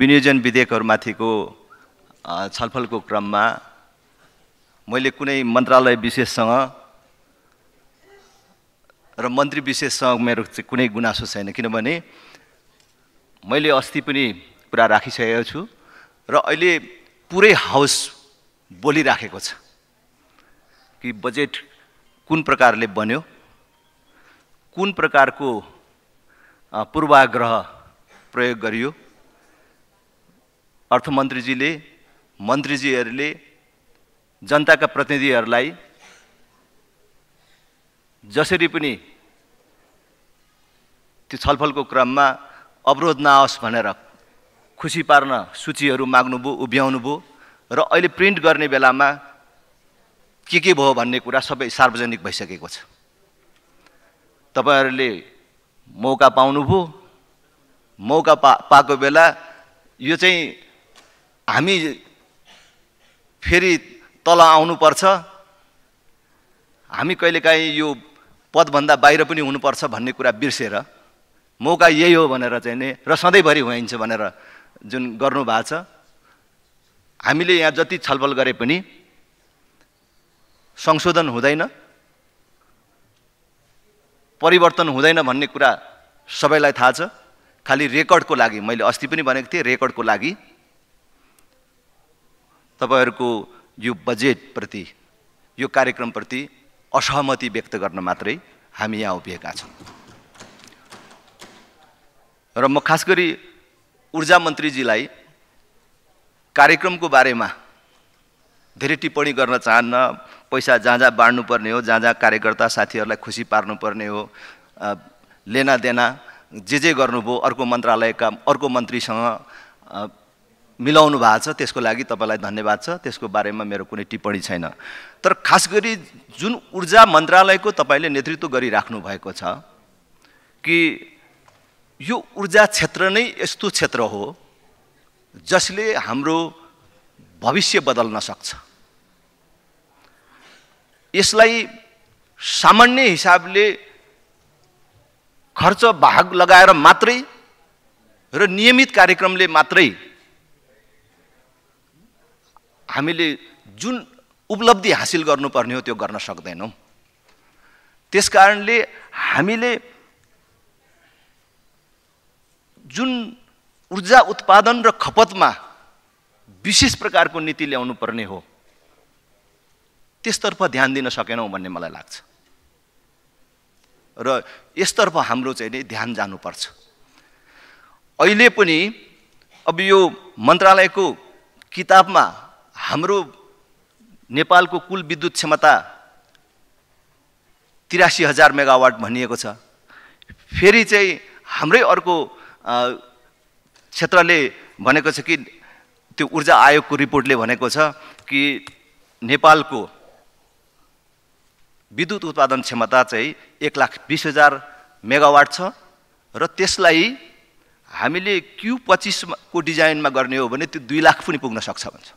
विनियोजन विधेयकहरूमाथिको छलफलको क्रममा मैले कुनै मन्त्रालय विशेषसँग र मन्त्री विशेषसँग मेरो कुनै गुनासो छैन किनभने मैले अस्ति पनि कुरा राखिसकेको छु र अहिले पुरै हाउस बोलिराखेको छ कि बजेट कुन प्रकारले बन्यो कुन प्रकारको पूर्वाग्रह प्रयोग गरियो अर्थमन्त्रीजीले मन्त्रीजीहरूले जनताका प्रतिनिधिहरूलाई जसरी पनि त्यो छलफलको क्रममा अवरोध नआओस् भनेर खुसी पार्न सूचीहरू माग्नुभयो भयो र अहिले प्रिन्ट गर्ने बेलामा के के भयो भन्ने कुरा सबै सार्वजनिक भइसकेको छ तपाईँहरूले मौका पाउनुभयो मौका पा पाएको बेला यो चाहिँ हामी फेरि तल आउनुपर्छ हामी कहिलेकाहीँ यो पदभन्दा बाहिर पनि हुनुपर्छ भन्ने कुरा बिर्सेर मौका यही हो भनेर चाहिँ नि र सधैँभरि होइन्छ भनेर जुन गर्नुभएको छ हामीले यहाँ जति छलफल गरे पनि संशोधन हुँदैन परिवर्तन हुँदैन भन्ने कुरा सबैलाई थाहा छ खालि रेकर्डको लागि मैले अस्ति पनि भनेको थिएँ रेकर्डको लागि तपाईँहरूको यो बजेटप्रति यो कार्यक्रमप्रति असहमति व्यक्त गर्न मात्रै हामी यहाँ उभिएका छौँ र म खास गरी ऊर्जा मन्त्रीजीलाई कार्यक्रमको बारेमा धेरै टिप्पणी गर्न चाहन्न पैसा जहाँ जहाँ बाँड्नुपर्ने हो जहाँ जहाँ कार्यकर्ता साथीहरूलाई खुसी पार्नुपर्ने हो लेना देना जे जे गर्नुभयो अर्को मन्त्रालयका अर्को मन्त्रीसँग मिलाउनु भएको छ त्यसको लागि तपाईँलाई धन्यवाद छ त्यसको बारेमा मेरो कुनै टिप्पणी छैन तर खास गरी जुन ऊर्जा मन्त्रालयको तपाईँले नेतृत्व गरिराख्नु भएको छ कि यो ऊर्जा क्षेत्र नै यस्तो क्षेत्र हो जसले हाम्रो भविष्य बदल्न सक्छ यसलाई सामान्य हिसाबले खर्च भाग लगाएर मात्रै र नियमित कार्यक्रमले मात्रै हामीले जुन उपलब्धि हासिल गर्नुपर्ने हो त्यो गर्न सक्दैनौँ त्यस कारणले हामीले जुन ऊर्जा उत्पादन र खपतमा विशेष प्रकारको नीति ल्याउनु पर्ने हो त्यसतर्फ ध्यान दिन सकेनौँ भन्ने मलाई लाग्छ र यसतर्फ हाम्रो चाहिँ नि ध्यान जानुपर्छ अहिले पनि अब यो मन्त्रालयको किताबमा हाम्रो नेपालको कुल विद्युत क्षमता तिरासी हजार मेगावाट भनिएको छ फेरि चाहिँ हाम्रै अर्को क्षेत्रले भनेको छ कि त्यो ऊर्जा आयोगको रिपोर्टले भनेको छ कि नेपालको विद्युत उत्पादन क्षमता चाहिँ एक लाख बिस हजार मेगावाट छ र त्यसलाई हामीले क्यु पच्चिसको डिजाइनमा गर्ने हो भने त्यो दुई लाख पनि पुग्न सक्छ भन्छ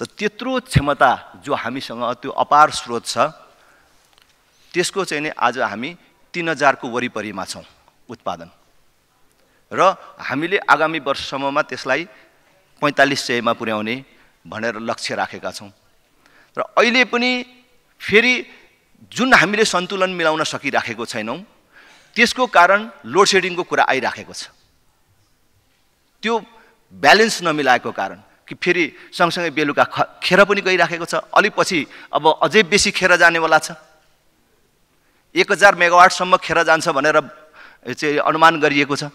त त्यत्रो क्षमता जो हामीसँग त्यो अपार स्रोत छ त्यसको चाहिँ नि आज हामी तिन हजारको वरिपरिमा छौँ उत्पादन र हामीले आगामी वर्षसम्ममा त्यसलाई पैँतालिस सयमा पुर्याउने भनेर लक्ष्य राखेका छौँ र अहिले पनि फेरि जुन हामीले सन्तुलन मिलाउन सकिराखेको छैनौँ त्यसको कारण लोड सेडिङको कुरा आइराखेको छ त्यो ब्यालेन्स नमिलाएको कारण कि फेरि सँगसँगै बेलुका ख खेर पनि गइराखेको छ अलिक पछि अब अझै बेसी खेर जानेवाला छ एक हजार मेगावाटसम्म खेर जान्छ भनेर चाहिँ अनुमान गरिएको छ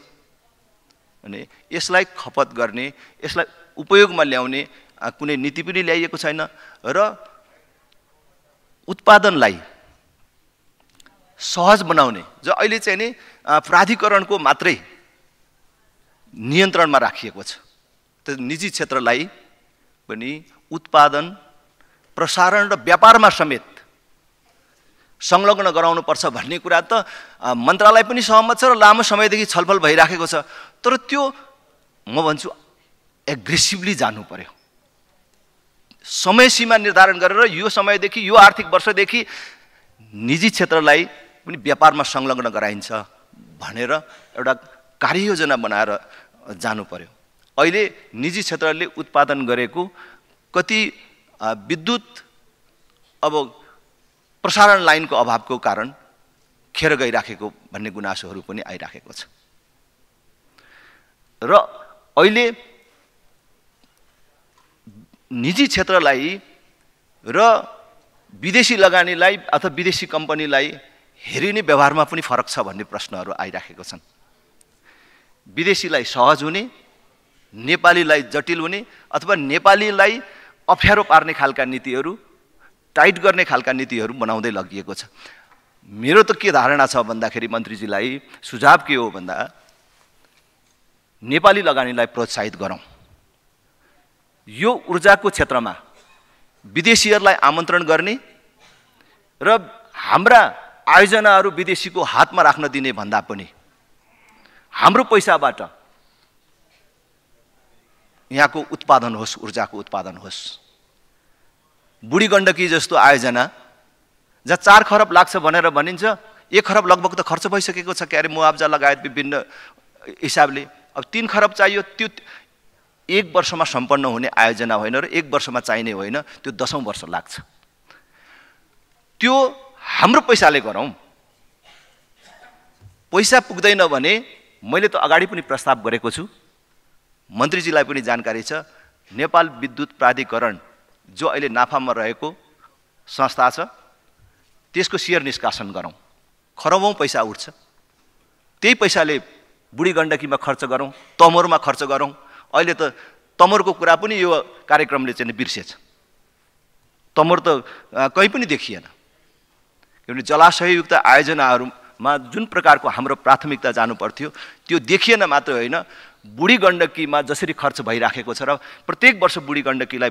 अनि यसलाई खपत गर्ने यसलाई उपयोगमा ल्याउने कुनै नीति पनि ल्याइएको छैन र उत्पादनलाई सहज बनाउने जो अहिले चाहिँ नि प्राधिकरणको मात्रै नियन्त्रणमा राखिएको छ त्यो निजी क्षेत्रलाई पनि उत्पादन प्रसारण र व्यापारमा समेत संलग्न गराउनुपर्छ भन्ने कुरा त मन्त्रालय पनि सहमत छ र लामो समयदेखि छलफल भइराखेको छ तर त्यो म भन्छु एग्रेसिभली जानु पर्यो समय सीमा निर्धारण गरेर यो समयदेखि यो आर्थिक वर्षदेखि निजी क्षेत्रलाई पनि व्यापारमा संलग्न गराइन्छ भनेर एउटा कार्ययोजना बनाएर जानु पर्यो अहिले निजी क्षेत्रले उत्पादन गरेको कति विद्युत अब प्रसारण लाइनको अभावको कारण खेर गइराखेको भन्ने गुनासोहरू पनि आइराखेको छ र अहिले निजी क्षेत्रलाई र विदेशी लगानीलाई अथवा विदेशी कम्पनीलाई हेरिने व्यवहारमा पनि फरक छ भन्ने प्रश्नहरू आइराखेको छन् विदेशीलाई सहज हुने नेपालीलाई जटिल हुने अथवा नेपालीलाई अप्ठ्यारो पार्ने खालका नीतिहरू टाइट गर्ने खालका नीतिहरू बनाउँदै लगिएको छ मेरो त के धारणा छ भन्दाखेरि मन्त्रीजीलाई सुझाव के हो भन्दा नेपाली लगानीलाई प्रोत्साहित गरौँ यो ऊर्जाको क्षेत्रमा विदेशीहरूलाई आमन्त्रण गर्ने र हाम्रा आयोजनाहरू विदेशीको हातमा राख्न दिने भन्दा पनि हाम्रो पैसाबाट यहाँको उत्पादन होस् ऊर्जाको उत्पादन होस् बुढी गण्डकी जस्तो आयोजना जहाँ चार खरब लाग्छ भनेर भनिन्छ एक खरब लगभग त खर्च भइसकेको छ क्यारे मुआब्जा लगायत विभिन्न हिसाबले अब तिन खरब चाहियो त्यो एक वर्षमा सम्पन्न हुने आयोजना होइन र एक वर्षमा चाहिने होइन त्यो दसौँ वर्ष लाग्छ त्यो हाम्रो पैसाले गरौँ पैसा पुग्दैन भने मैले त अगाडि पनि प्रस्ताव गरेको छु मन्त्रीजीलाई पनि जानकारी छ नेपाल विद्युत प्राधिकरण जो अहिले नाफामा रहेको संस्था छ त्यसको सेयर निष्कासन गरौँ खरौँ पैसा उठ्छ त्यही पैसाले बुढी गण्डकीमा खर्च गरौँ तमरमा खर्च गरौँ अहिले त तमरको कुरा पनि यो कार्यक्रमले चाहिँ बिर्सेछ तमर त कहीँ पनि देखिएन किनभने जलाशययुक्त आयोजनाहरूमा जुन प्रकारको हाम्रो प्राथमिकता जानुपर्थ्यो त्यो देखिएन मात्र होइन बुढी गण्डकीमा जसरी खर्च भइराखेको छ र प्रत्येक वर्ष बुढी गण्डकीलाई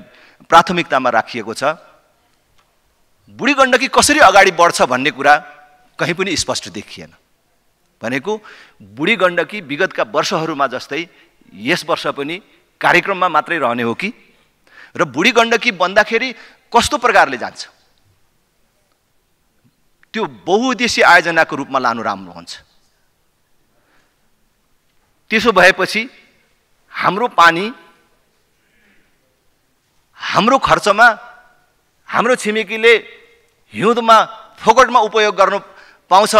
प्राथमिकतामा राखिएको छ बुढी गण्डकी कसरी अगाडि बढ्छ भन्ने कुरा कहीँ पनि स्पष्ट देखिएन भनेको बुढी गण्डकी विगतका वर्षहरूमा जस्तै यस वर्ष पनि कार्यक्रममा मात्रै रहने हो कि र बुढी गण्डकी बन्दाखेरि कस्तो प्रकारले जान्छ त्यो बहुउद्देश्य आयोजनाको रूपमा लानु राम्रो हुन्छ त्यसो भएपछि हाम्रो पानी हाम्रो खर्चमा हाम्रो छिमेकीले हिउँदमा फोकटमा उपयोग गर्नु पाउँछ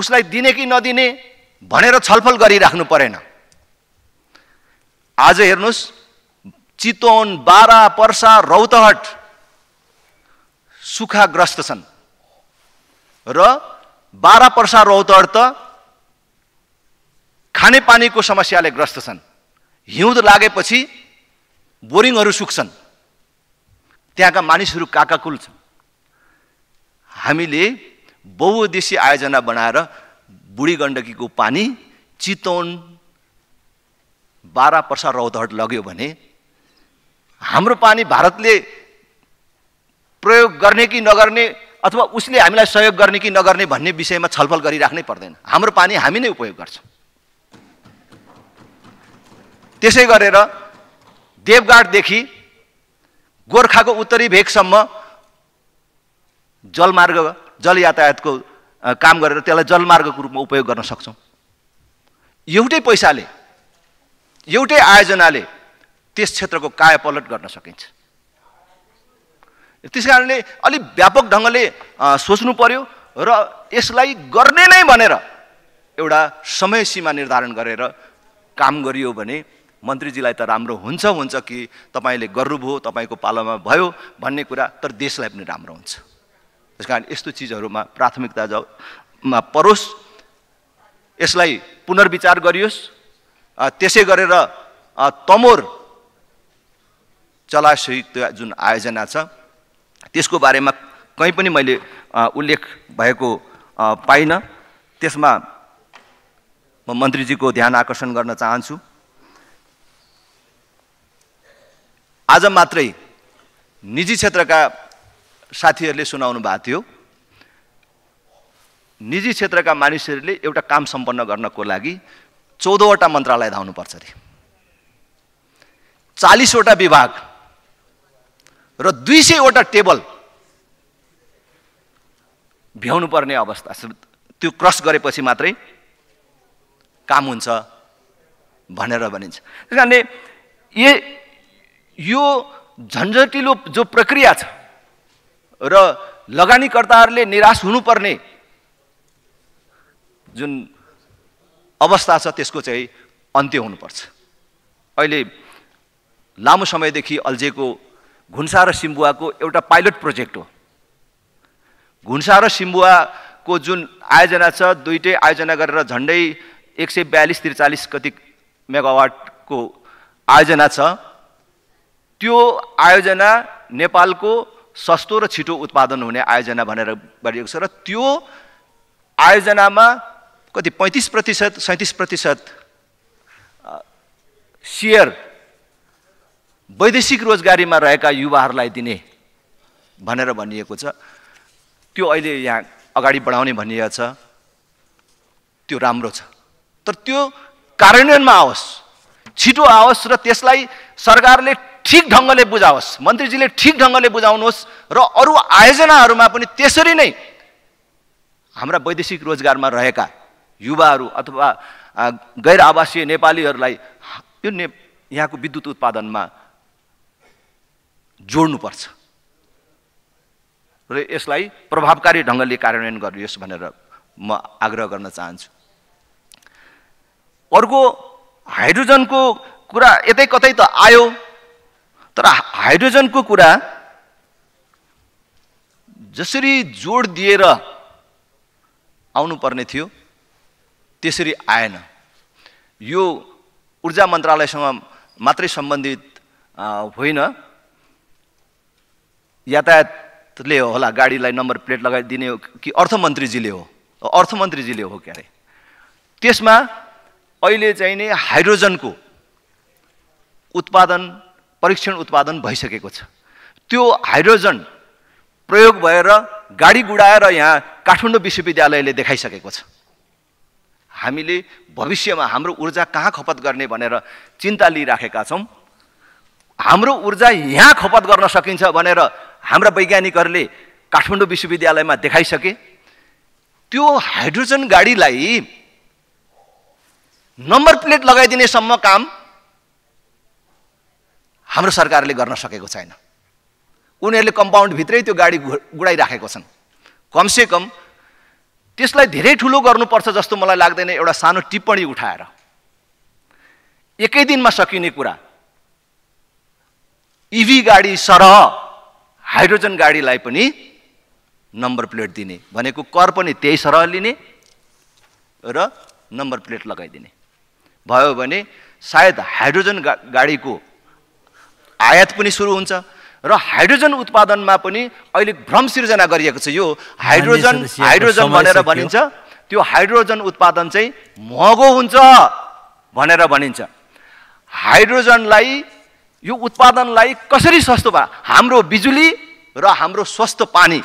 उसलाई दिने कि नदिने भनेर छलफल गरिराख्नु परेन आज हेर्नुहोस् चितवन बारा पर्सा रौतहट सुखाग्रस्त छन् र बारा पर्सा रौतहट त खानेपानीको समस्याले ग्रस्त छन् हिउँद लागेपछि बोरिङहरू सुक्छन् त्यहाँका मानिसहरू काकाकुल छन् हामीले बहुउद्देशीय आयोजना बनाएर बुढी गण्डकीको पानी चितौन बाह्र पर्सा रौतहट लग्यो भने हाम्रो पानी भारतले प्रयोग गर्ने कि नगर्ने अथवा उसले हामीलाई सहयोग गर्ने कि नगर्ने भन्ने विषयमा छलफल गरिराख्नै पर्दैन हाम्रो पानी हामी नै उपयोग गर्छौँ त्यसै गरेर देवगाडदेखि गोर्खाको उत्तरी भेगसम्म जलमार्ग जल यातायातको काम गरेर त्यसलाई जलमार्गको रूपमा उपयोग गर्न सक्छौँ एउटै पैसाले एउटै आयोजनाले त्यस क्षेत्रको कायापलट गर्न सकिन्छ त्यस कारणले अलिक व्यापक ढङ्गले सोच्नु पर्यो र यसलाई गर्ने नै भनेर एउटा समय सीमा निर्धारण गरेर काम गरियो भने मन्त्रीजीलाई त राम्रो हुन्छ हुन्छ कि तपाईँले गर्नुभयो तपाईँको पालोमा भयो भन्ने कुरा तर देशलाई पनि राम्रो हुन्छ त्यस कारण यस्तो चिजहरूमा प्राथमिकता जमा परोस् यसलाई पुनर्विचार गरियोस् त्यसै गरेर तमोर चलासहित जुन आयोजना छ त्यसको बारेमा कहीँ पनि मैले उल्लेख भएको पाइनँ त्यसमा म मन्त्रीजीको ध्यान आकर्षण गर्न चाहन्छु आज मात्रै निजी क्षेत्रका साथीहरूले सुनाउनु भएको थियो निजी क्षेत्रका मानिसहरूले एउटा काम सम्पन्न गर्नको लागि चौधवटा मन्त्रालय धाउनुपर्छ अरे चालिसवटा विभाग र दुई सयवटा टेबल भ्याउनु पर्ने अवस्था छ त्यो क्रस गरेपछि मात्रै काम हुन्छ भनेर भनिन्छ त्यस कारणले यो झन्झटिलो जो प्रक्रिया छ र लगानीकर्ताहरूले निराश हुनुपर्ने जुन अवस्था छ त्यसको चाहिँ अन्त्य हुनुपर्छ अहिले लामो समयदेखि अल्झेको घुन्सा र सिम्बुवाको एउटा पाइलट प्रोजेक्ट हो घुन्सा र सिम्बुवाको जुन आयोजना छ दुइटै आयोजना गरेर झन्डै एक सय बयालिस त्रिचालिस कति मेगावाटको आयोजना छ त्यो आयोजना नेपालको सस्तो र छिटो उत्पादन हुने आयोजना भनेर गरिएको छ र त्यो आयोजनामा कति पैँतिस प्रतिशत सैँतिस प्रतिशत सेयर वैदेशिक रोजगारीमा रहेका युवाहरूलाई दिने भनेर भनिएको छ त्यो अहिले यहाँ अगाडि बढाउने भनिएको छ त्यो राम्रो छ तर त्यो कार्यान्वयनमा आओस् छिटो आओस् र त्यसलाई सरकारले ठिक ढङ्गले बुझाओस् मन्त्रीजीले ठिक ढङ्गले बुझाउनुहोस् र अरू आयोजनाहरूमा पनि त्यसरी नै हाम्रा वैदेशिक रोजगारमा रहेका युवाहरू अथवा गैर आवासीय नेपालीहरूलाई यो ने यहाँको विद्युत उत्पादनमा जोड्नुपर्छ र यसलाई प्रभावकारी ढङ्गले कार्यान्वयन गरियोस् भनेर म आग्रह गर्न चाहन्छु अर्को हाइड्रोजनको कुरा यतै कतै त आयो तर हाइड्रोजनको कुरा जसरी जोड दिएर आउनुपर्ने थियो त्यसरी आएन यो ऊर्जा मन्त्रालयसँग मात्रै सम्बन्धित होइन यातायातले होला गाडीलाई नम्बर प्लेट लगाइदिने हो कि अर्थमन्त्रीजीले हो अर्थमन्त्रीजीले हो क्यारे त्यसमा अहिले चाहिँ नै हाइड्रोजनको उत्पादन परीक्षण उत्पादन भइसकेको छ त्यो हाइड्रोजन प्रयोग भएर गाडी गुडाएर यहाँ काठमाडौँ विश्वविद्यालयले देखाइसकेको छ हामीले भविष्यमा हाम्रो ऊर्जा कहाँ खपत गर्ने भनेर चिन्ता लिइराखेका छौँ हाम्रो ऊर्जा यहाँ खपत गर्न सकिन्छ भनेर हाम्रा वैज्ञानिकहरूले काठमाडौँ विश्वविद्यालयमा देखाइसके त्यो हाइड्रोजन गाडीलाई नम्बर प्लेट लगाइदिनेसम्म काम हाम्रो सरकारले गर्न सकेको छैन उनीहरूले कम्पाउन्डभित्रै त्यो गाडी गुडाइराखेको छन् कमसेकम त्यसलाई धेरै ठुलो गर्नुपर्छ जस्तो मलाई लाग्दैन एउटा सानो टिप्पणी उठाएर एकै दिनमा सकिने कुरा इभी e गाडी सरह हाइड्रोजन गाडीलाई पनि नम्बर प्लेट दिने भनेको कर पनि त्यही सरह लिने र नम्बर प्लेट लगाइदिने भयो भने सायद हाइड्रोजन गा गाडीको आयात पनि सुरु हुन्छ र हाइड्रोजन उत्पादनमा पनि अहिले भ्रम सिर्जना गरिएको छ यो हाइड्रोजन हाइड्रोजन भनेर भनिन्छ त्यो हाइड्रोजन उत्पादन चाहिँ महँगो हुन्छ भनेर भनिन्छ हाइड्रोजनलाई यो उत्पादनलाई कसरी सस्तो भयो हाम्रो बिजुली र हाम्रो स्वस्थ पानी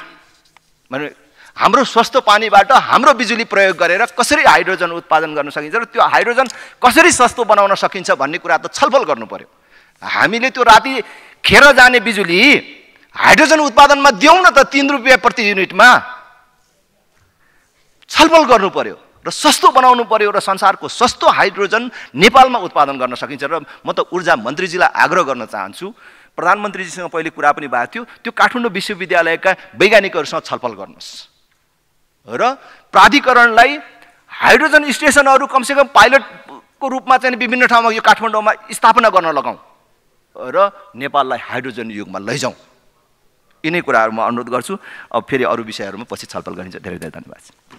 भने हाम्रो स्वस्थ पानीबाट हाम्रो बिजुली प्रयोग गरेर कसरी हाइड्रोजन उत्पादन गर्न सकिन्छ र त्यो हाइड्रोजन कसरी सस्तो बनाउन सकिन्छ भन्ने कुरा त छलफल गर्नु पऱ्यो हामीले त्यो राति खेर जाने बिजुली हाइड्रोजन उत्पादनमा दिउँ न त तिन रुपियाँ प्रति युनिटमा छलफल गर्नु पर्यो र सस्तो बनाउनु पर्यो र संसारको सस्तो हाइड्रोजन नेपालमा उत्पादन गर्न सकिन्छ र म त ऊर्जा मन्त्रीजीलाई आग्रह गर्न चाहन्छु प्रधानमन्त्रीजीसँग पहिले कुरा पनि भएको थियो त्यो काठमाडौँ विश्वविद्यालयका वैज्ञानिकहरूसँग छलफल गर्नुहोस् र प्राधिकरणलाई हाइड्रोजन स्टेसनहरू कमसेकम पाइलटको रूपमा चाहिँ विभिन्न ठाउँमा यो काठमाडौँमा स्थापना गर्न लगाउँ र नेपाललाई हाइड्रोजन युगमा लैजाउँ यिनै कुराहरू म अनुरोध गर्छु अब फेरि अरू विषयहरूमा पछि छलफल गरिन्छ धेरै धेरै धन्यवाद